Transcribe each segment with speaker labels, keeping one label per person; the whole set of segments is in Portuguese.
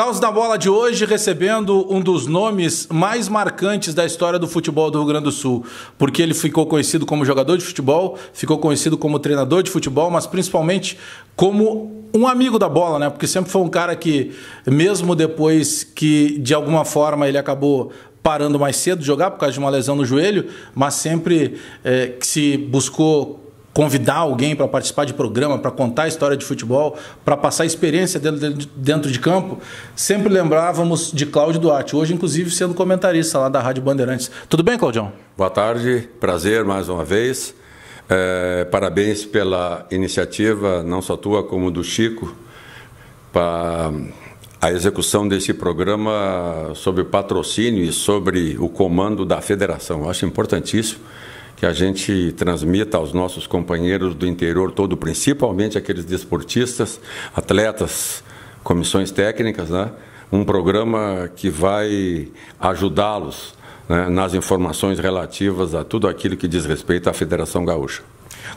Speaker 1: Caos da Bola de hoje recebendo um dos nomes mais marcantes da história do futebol do Rio Grande do Sul, porque ele ficou conhecido como jogador de futebol, ficou conhecido como treinador de futebol, mas principalmente como um amigo da bola, né? Porque sempre foi um cara que, mesmo depois que de alguma forma ele acabou parando mais cedo de jogar por causa de uma lesão no joelho, mas sempre é, que se buscou convidar alguém para participar de programa, para contar a história de futebol, para passar experiência dentro de, dentro de campo, sempre lembrávamos de Cláudio Duarte, hoje inclusive sendo comentarista lá da Rádio Bandeirantes. Tudo bem, Claudião?
Speaker 2: Boa tarde, prazer mais uma vez. É, parabéns pela iniciativa, não só tua, como do Chico, para a execução desse programa sobre patrocínio e sobre o comando da federação. Eu acho importantíssimo que a gente transmita aos nossos companheiros do interior todo, principalmente aqueles desportistas, atletas, comissões técnicas, né? um programa que vai ajudá-los né, nas informações relativas a tudo aquilo que diz respeito à Federação Gaúcha.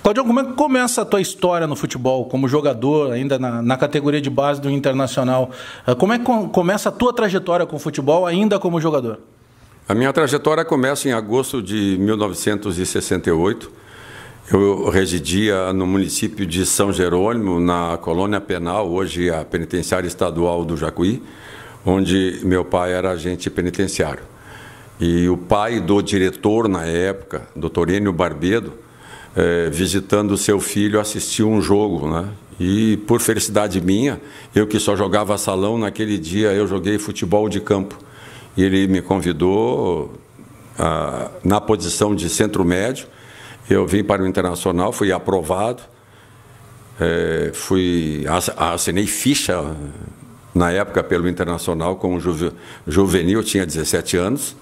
Speaker 1: Claudião, como é que começa a tua história no futebol, como jogador, ainda na, na categoria de base do Internacional? Ah, como é que com, começa a tua trajetória com o futebol, ainda como jogador?
Speaker 2: A minha trajetória começa em agosto de 1968. Eu residia no município de São Jerônimo, na colônia penal, hoje a penitenciária estadual do Jacuí, onde meu pai era agente penitenciário. E o pai do diretor na época, Dr. Enio Barbedo, eh, visitando visitando seu filho, assistiu um jogo, né? E por felicidade minha, eu que só jogava salão naquele dia, eu joguei futebol de campo ele me convidou ah, na posição de centro médio. Eu vim para o Internacional, fui aprovado, é, fui, assinei ficha na época pelo Internacional como juvenil, juvenil, tinha 17 anos,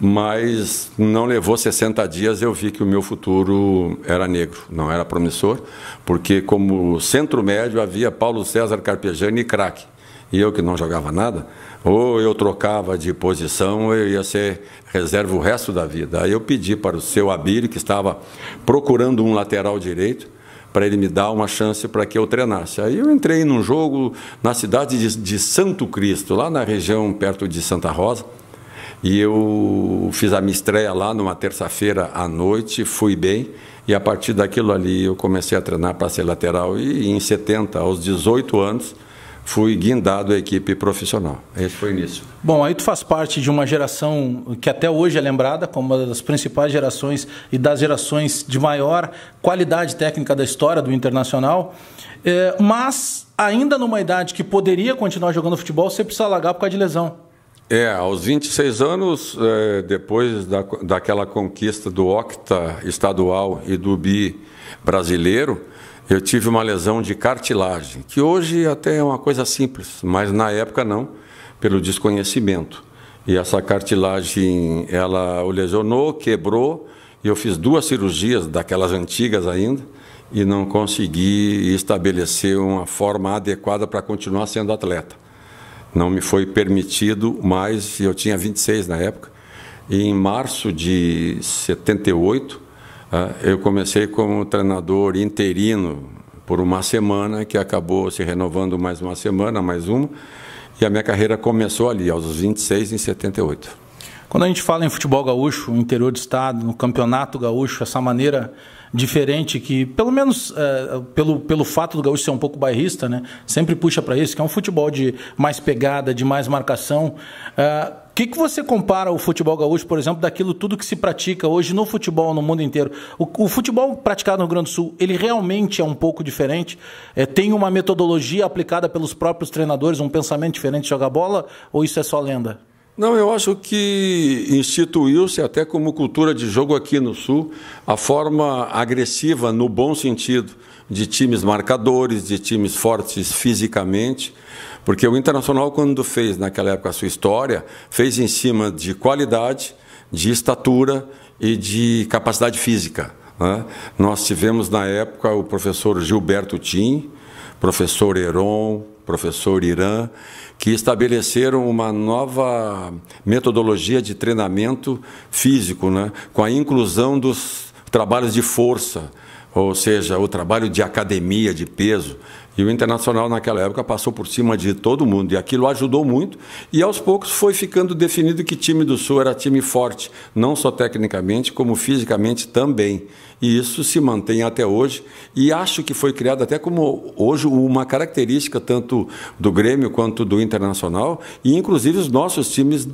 Speaker 2: mas não levou 60 dias eu vi que o meu futuro era negro, não era promissor, porque como centro médio havia Paulo César Carpejani e craque e eu que não jogava nada, ou eu trocava de posição, ou eu ia ser reserva o resto da vida. Aí eu pedi para o seu Abílio, que estava procurando um lateral direito, para ele me dar uma chance para que eu treinasse. Aí eu entrei num jogo na cidade de, de Santo Cristo, lá na região perto de Santa Rosa, e eu fiz a minha estreia lá numa terça-feira à noite, fui bem, e a partir daquilo ali eu comecei a treinar para ser lateral. E em 70, aos 18 anos, fui guindado a equipe profissional. Esse foi o início.
Speaker 1: Bom, aí tu faz parte de uma geração que até hoje é lembrada como uma das principais gerações e das gerações de maior qualidade técnica da história do Internacional, é, mas ainda numa idade que poderia continuar jogando futebol, você precisa largar por causa de lesão.
Speaker 2: É, aos 26 anos, é, depois da, daquela conquista do octa estadual e do bi brasileiro, eu tive uma lesão de cartilagem, que hoje até é uma coisa simples, mas na época não, pelo desconhecimento. E essa cartilagem, ela o lesionou, quebrou, e eu fiz duas cirurgias, daquelas antigas ainda, e não consegui estabelecer uma forma adequada para continuar sendo atleta. Não me foi permitido mais, eu tinha 26 na época, e em março de 78, ah, eu comecei como treinador interino por uma semana, que acabou se renovando mais uma semana, mais uma, e a minha carreira começou ali, aos 26, em 78.
Speaker 1: Quando a gente fala em futebol gaúcho, interior do estado, no campeonato gaúcho, essa maneira diferente que, pelo menos é, pelo, pelo fato do gaúcho ser um pouco bairrista, né, sempre puxa para isso, que é um futebol de mais pegada, de mais marcação. É, que, que você compara o futebol gaúcho, por exemplo, daquilo tudo que se pratica hoje no futebol no mundo inteiro? O, o futebol praticado no Rio Grande do Sul, ele realmente é um pouco diferente? É, tem uma metodologia aplicada pelos próprios treinadores, um pensamento diferente de jogar bola? Ou isso é só lenda?
Speaker 2: Não, eu acho que instituiu-se até como cultura de jogo aqui no Sul a forma agressiva, no bom sentido, de times marcadores, de times fortes fisicamente, porque o Internacional, quando fez naquela época a sua história, fez em cima de qualidade, de estatura e de capacidade física. Né? Nós tivemos na época o professor Gilberto Tim, professor Heron, professor Irã, que estabeleceram uma nova metodologia de treinamento físico, né? com a inclusão dos trabalhos de força, ou seja, o trabalho de academia de peso. E o Internacional, naquela época, passou por cima de todo mundo. E aquilo ajudou muito. E aos poucos foi ficando definido que time do Sul era time forte, não só tecnicamente, como fisicamente também. E isso se mantém até hoje. E acho que foi criado até como hoje uma característica tanto do Grêmio quanto do Internacional, e inclusive os nossos times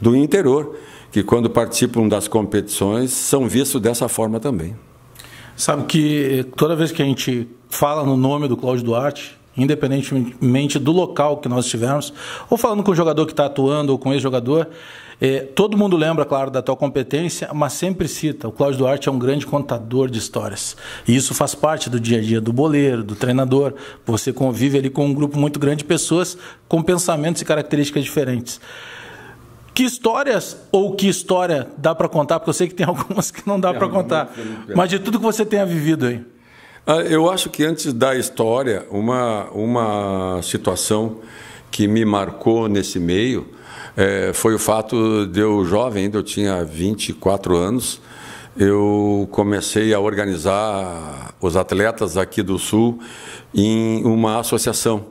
Speaker 2: do interior, que quando participam das competições são vistos dessa forma também.
Speaker 1: Sabe que toda vez que a gente fala no nome do Cláudio Duarte, independentemente do local que nós estivermos, ou falando com o jogador que está atuando ou com ex-jogador, eh, todo mundo lembra, claro, da tua competência, mas sempre cita. O Cláudio Duarte é um grande contador de histórias. E isso faz parte do dia a dia do boleiro, do treinador. Você convive ali com um grupo muito grande de pessoas com pensamentos e características diferentes. Que histórias ou que história dá para contar? Porque eu sei que tem algumas que não dá para contar. Mas de tudo que você tenha vivido aí.
Speaker 2: Ah, eu acho que antes da história, uma, uma situação que me marcou nesse meio é, foi o fato de eu, jovem, ainda eu tinha 24 anos, eu comecei a organizar os atletas aqui do Sul em uma associação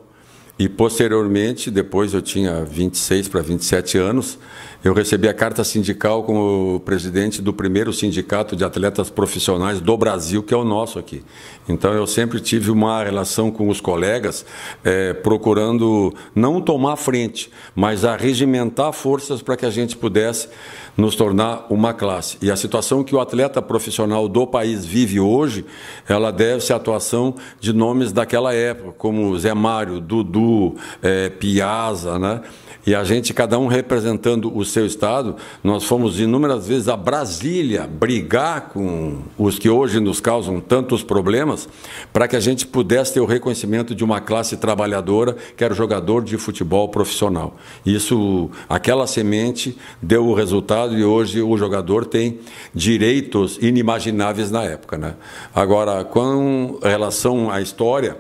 Speaker 2: e posteriormente, depois eu tinha 26 para 27 anos, eu recebi a carta sindical como presidente do primeiro sindicato de atletas profissionais do Brasil, que é o nosso aqui. Então eu sempre tive uma relação com os colegas, é, procurando não tomar frente, mas arregimentar forças para que a gente pudesse nos tornar uma classe. E a situação que o atleta profissional do país vive hoje, ela deve-se à atuação de nomes daquela época, como Zé Mário, Dudu, é, Piazza, né? E a gente, cada um representando o seu estado, nós fomos inúmeras vezes a Brasília brigar com os que hoje nos causam tantos problemas, para que a gente pudesse ter o reconhecimento de uma classe trabalhadora que era jogador de futebol profissional. Isso, aquela semente deu o resultado e hoje o jogador tem direitos inimagináveis na época. Né? Agora, com relação à história,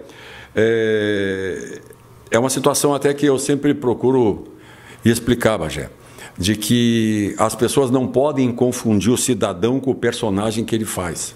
Speaker 2: é, é uma situação até que eu sempre procuro explicar, Bagé de que as pessoas não podem confundir o cidadão com o personagem que ele faz.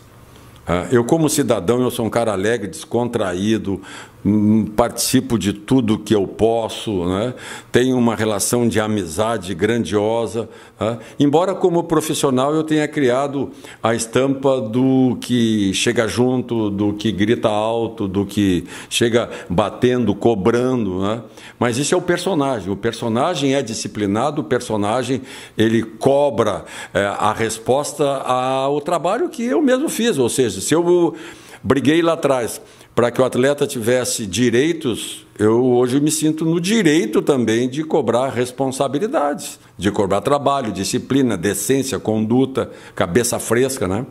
Speaker 2: Ah, eu, como cidadão, eu sou um cara alegre, descontraído, Hum, participo de tudo que eu posso, né? tenho uma relação de amizade grandiosa. Né? Embora, como profissional, eu tenha criado a estampa do que chega junto, do que grita alto, do que chega batendo, cobrando. Né? Mas isso é o personagem. O personagem é disciplinado, o personagem ele cobra é, a resposta ao trabalho que eu mesmo fiz. Ou seja, se eu briguei lá atrás para que o atleta tivesse direitos, eu hoje me sinto no direito também de cobrar responsabilidades, de cobrar trabalho, disciplina, decência, conduta, cabeça fresca, né?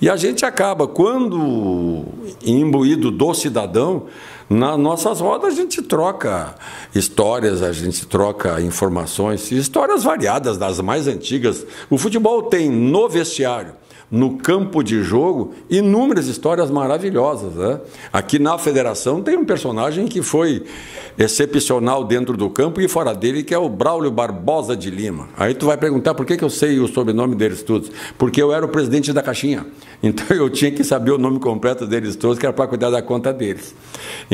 Speaker 2: E a gente acaba quando imbuído do cidadão, nas nossas rodas a gente troca histórias, a gente troca informações, histórias variadas, das mais antigas. O futebol tem no vestiário, no campo de jogo, inúmeras histórias maravilhosas. Né? Aqui na federação tem um personagem que foi excepcional dentro do campo e fora dele, que é o Braulio Barbosa de Lima. Aí tu vai perguntar por que, que eu sei o sobrenome deles todos? Porque eu era o presidente da caixinha. Então eu tinha que saber o nome completo deles todos, que era para cuidar da conta deles.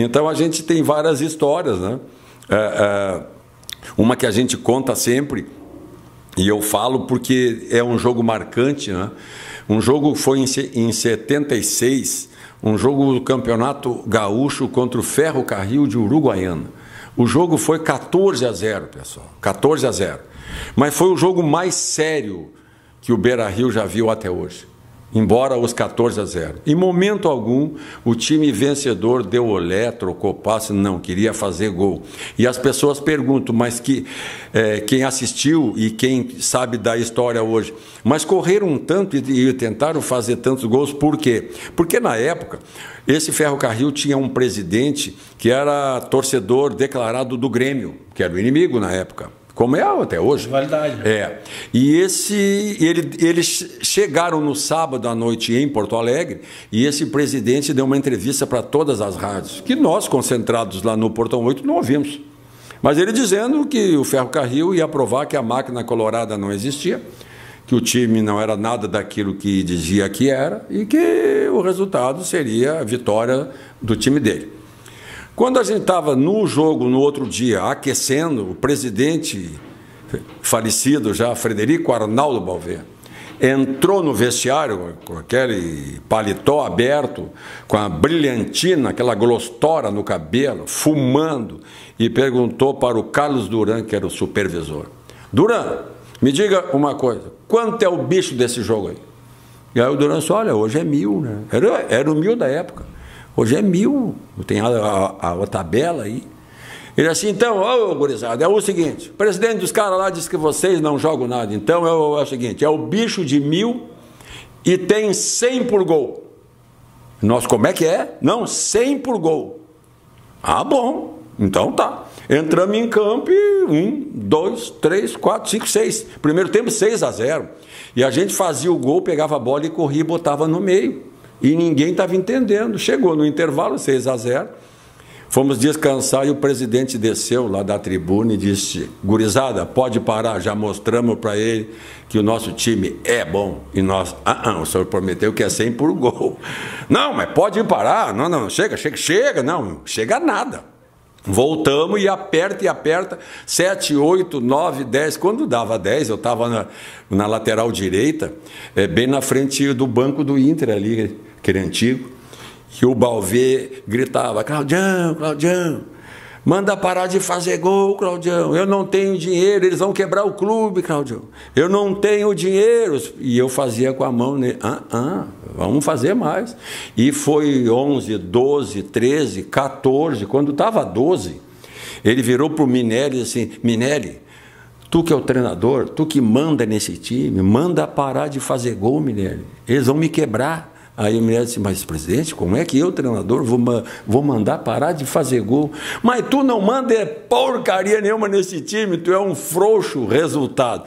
Speaker 2: Então a gente tem várias histórias, né? É, é, uma que a gente conta sempre, e eu falo porque é um jogo marcante, né? Um jogo foi em, em 76, um jogo do Campeonato Gaúcho contra o Ferro Carril de Uruguaiana. O jogo foi 14 a 0, pessoal. 14 a 0. Mas foi o jogo mais sério que o Beira Rio já viu até hoje embora os 14 a 0. Em momento algum, o time vencedor deu o trocou passe, não, queria fazer gol. E as pessoas perguntam, mas que é, quem assistiu e quem sabe da história hoje, mas correram tanto e, e tentaram fazer tantos gols, por quê? Porque na época, esse ferrocarril tinha um presidente que era torcedor declarado do Grêmio, que era o inimigo na época como é até hoje. validade. Né? É. E esse, ele, eles chegaram no sábado à noite em Porto Alegre e esse presidente deu uma entrevista para todas as rádios, que nós, concentrados lá no Portão 8, não ouvimos. Mas ele dizendo que o ferrocarril ia provar que a máquina colorada não existia, que o time não era nada daquilo que dizia que era e que o resultado seria a vitória do time dele. Quando a gente estava no jogo no outro dia, aquecendo, o presidente falecido já, Frederico Arnaldo Balvê, entrou no vestiário com aquele paletó aberto, com a brilhantina, aquela glostora no cabelo, fumando, e perguntou para o Carlos Duran, que era o supervisor: Duran, me diga uma coisa, quanto é o bicho desse jogo aí? E aí o Duran disse: Olha, hoje é mil, né? Era, era o mil da época. Hoje é mil, tem a, a, a tabela aí. Ele assim, então, ô oh, gurizada, é o seguinte, o presidente dos caras lá disse que vocês não jogam nada, então é o, é o seguinte, é o bicho de mil e tem 100 por gol. Nós, como é que é? Não, 100 por gol. Ah, bom, então tá. Entramos em campo e um, dois, três, quatro, cinco, seis. Primeiro tempo, 6 a 0. E a gente fazia o gol, pegava a bola e corria e botava no meio. E ninguém estava entendendo. Chegou no intervalo, 6 a 0. Fomos descansar e o presidente desceu lá da tribuna e disse: Gurizada, pode parar, já mostramos para ele que o nosso time é bom. E nós, ah, ah, o senhor prometeu que é 100 por gol. Não, mas pode parar. Não, não, chega, chega, chega. Não, chega nada. Voltamos e aperta e aperta, 7, 8, 9, 10. Quando dava 10, eu estava na, na, lateral direita, é, bem na frente do banco do Inter ali aquele antigo, que o Balvê gritava: Claudião, Claudião, manda parar de fazer gol, Claudião. Eu não tenho dinheiro, eles vão quebrar o clube, Claudião. Eu não tenho dinheiro. E eu fazia com a mão ah, ah, vamos fazer mais. E foi 11, 12, 13, 14. Quando estava 12, ele virou para o Minelli assim: Minelli. Tu que é o treinador, tu que manda nesse time, manda parar de fazer gol, Minério. Eles vão me quebrar. Aí a mulher disse, mas presidente, como é que eu, treinador, vou, vou mandar parar de fazer gol? Mas tu não manda é porcaria nenhuma nesse time, tu é um frouxo resultado.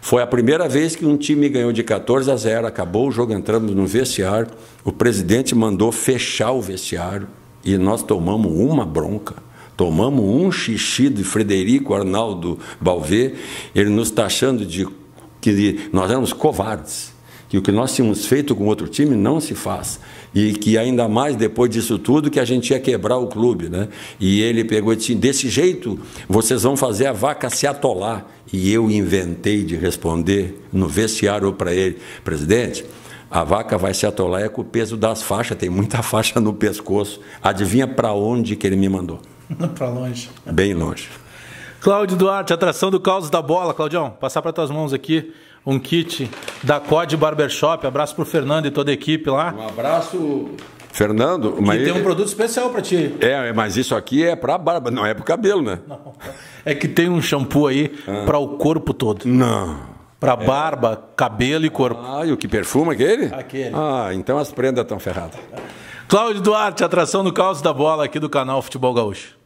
Speaker 2: Foi a primeira vez que um time ganhou de 14 a 0, acabou o jogo, entramos no vestiário, o presidente mandou fechar o vestiário e nós tomamos uma bronca. Tomamos um xixi de Frederico Arnaldo Balvê, ele nos taxando de que nós éramos covardes que o que nós tínhamos feito com outro time não se faz. E que ainda mais depois disso tudo, que a gente ia quebrar o clube. Né? E ele pegou e disse: desse jeito, vocês vão fazer a vaca se atolar. E eu inventei de responder no vestiário para ele: presidente, a vaca vai se atolar é com o peso das faixas, tem muita faixa no pescoço. Adivinha para onde que ele me mandou?
Speaker 1: para longe.
Speaker 2: Bem longe.
Speaker 1: Cláudio Duarte, atração do caos da bola. Claudião, passar para tuas mãos aqui um kit da COD Barbershop. Abraço pro Fernando e toda a equipe lá. Um abraço.
Speaker 2: Fernando, mas. tem um produto
Speaker 1: especial para ti.
Speaker 2: É, mas isso aqui é para barba, não é para cabelo, né? Não. É que tem um shampoo aí ah. para o corpo todo. Não. Para é. barba, cabelo e corpo. Ah, e o que perfuma aquele? Aquele. Ah, então as prendas estão ferradas.
Speaker 1: Cláudio Duarte, atração do caos da bola aqui do canal Futebol Gaúcho.